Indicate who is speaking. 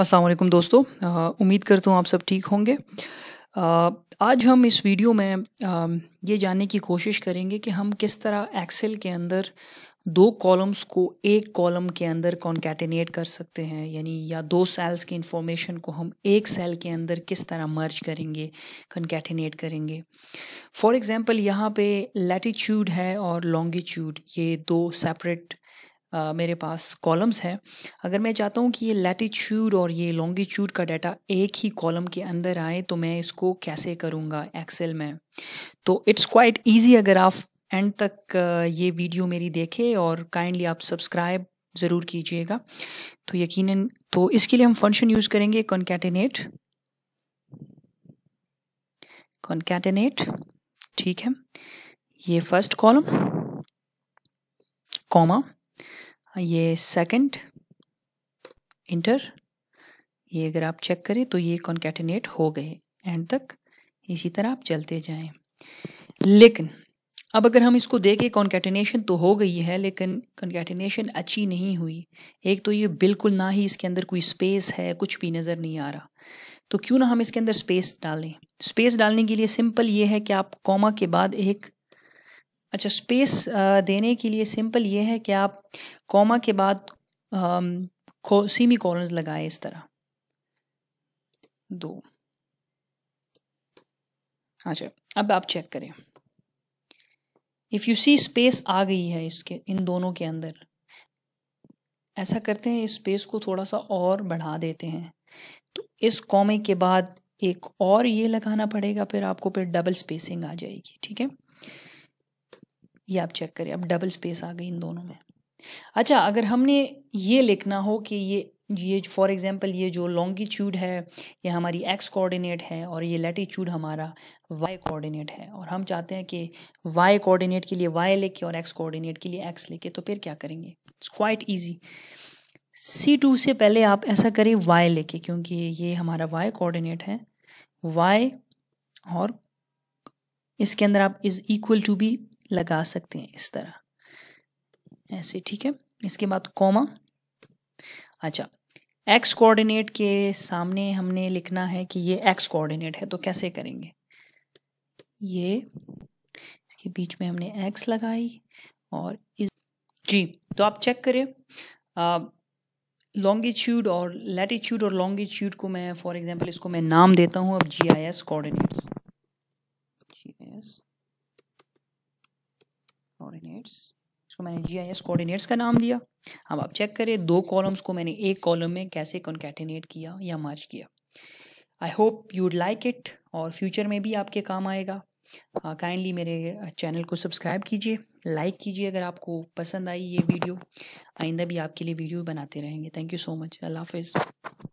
Speaker 1: असलकुम दोस्तों उम्मीद करता हूँ आप सब ठीक होंगे आज हम इस वीडियो में ये जानने की कोशिश करेंगे कि हम किस तरह एक्सेल के अंदर दो कॉलम्स को एक कॉलम के अंदर कॉन्कैटिनेट कर सकते हैं यानी या दो सेल्स की इंफॉर्मेशन को हम एक सेल के अंदर किस तरह मर्ज करेंगे कॉन्कैटिनेट करेंगे फॉर एग्जांपल यहाँ पे लैटिट्यूड है और लॉन्गिट्यूड ये दो सेपरेट मेरे पास कॉलम्स हैं अगर मैं चाहता हूँ कि ये लैटिट्यूड और ये लॉन्गिट्यूड का डाटा एक ही कॉलम के अंदर आए तो मैं इसको कैसे करूँगा एक्सेल में तो इट्स क्वाइट ईजी अगर आप एंड तक ये वीडियो मेरी देखें और काइंडली आप सब्सक्राइब ज़रूर कीजिएगा तो यकीनन तो इसके लिए हम फंक्शन यूज़ करेंगे कॉन्कैटिनेट कॉन्कैटिनेट ठीक है ये फर्स्ट कॉलम कॉमा ये सेकंड इंटर ये अगर आप चेक करें तो ये कॉन्केटिनेट हो गए एंड तक इसी तरह आप चलते जाएं लेकिन अब अगर हम इसको देखें कॉन्केटिनेशन तो हो गई है लेकिन कॉन्केटिनेशन अच्छी नहीं हुई एक तो ये बिल्कुल ना ही इसके अंदर कोई स्पेस है कुछ भी नज़र नहीं आ रहा तो क्यों ना हम इसके अंदर स्पेस डालें स्पेस डालने के लिए सिंपल ये है कि आप कॉमा के बाद एक अच्छा स्पेस देने के लिए सिंपल ये है कि आप कॉमा के बाद सीमी कॉलम्स लगाए इस तरह दो अच्छा अब आप चेक करें इफ़ यू सी स्पेस आ गई है इसके इन दोनों के अंदर ऐसा करते हैं इस स्पेस को थोड़ा सा और बढ़ा देते हैं तो इस कॉमे के बाद एक और ये लगाना पड़ेगा फिर आपको फिर डबल स्पेसिंग आ जाएगी ठीक है ये आप चेक करें अब डबल स्पेस आ गई इन दोनों में अच्छा अगर हमने ये लिखना हो कि ये ये फॉर एग्ज़ाम्पल ये जो लॉन्गिट्यूड है ये हमारी एक्स कोऑर्डिनेट है और ये लेटीट्यूड हमारा वाई कोऑर्डिनेट है और हम चाहते हैं कि वाई कोऑर्डिनेट के लिए वाई लेके और एक्स कोऑर्डिनेट के लिए एक्स लेके तो फिर क्या करेंगे it's quite easy C two से पहले आप ऐसा करें वाई लेके क्योंकि ये हमारा वाई कोऑर्डिनेट है वाई और इसके अंदर आप इज इक्वल टू भी लगा सकते हैं इस तरह ऐसे ठीक है इसके बाद कॉमा अच्छा एक्स कोऑर्डिनेट के सामने हमने लिखना है कि ये एक्स कोऑर्डिनेट है तो कैसे करेंगे ये इसके बीच में हमने एक्स लगाई और इस जी तो आप चेक करें लॉन्गिट्यूड और लेटिट्यूड और लॉन्गिट्यूड को मैं फॉर एग्जांपल इसको मैं नाम देता हूँ अब जीआईएस कोऑर्डिनेट्स कोऑर्डिनेट्स इसको मैंने जी आई एस कोऑर्डिनेट्स का नाम दिया अब आप चेक करें दो कॉलम्स को मैंने एक कॉलम में कैसे कॉन्केटिनेट किया या मार्च किया I hope you like it और फ्यूचर में भी आपके काम आएगा काइंडली uh, मेरे चैनल को सब्सक्राइब कीजिए लाइक कीजिए अगर आपको पसंद आई ये वीडियो आइंदा भी आपके लिए वीडियो बनाते रहेंगे थैंक यू सो मच अल्लाह हाफिज़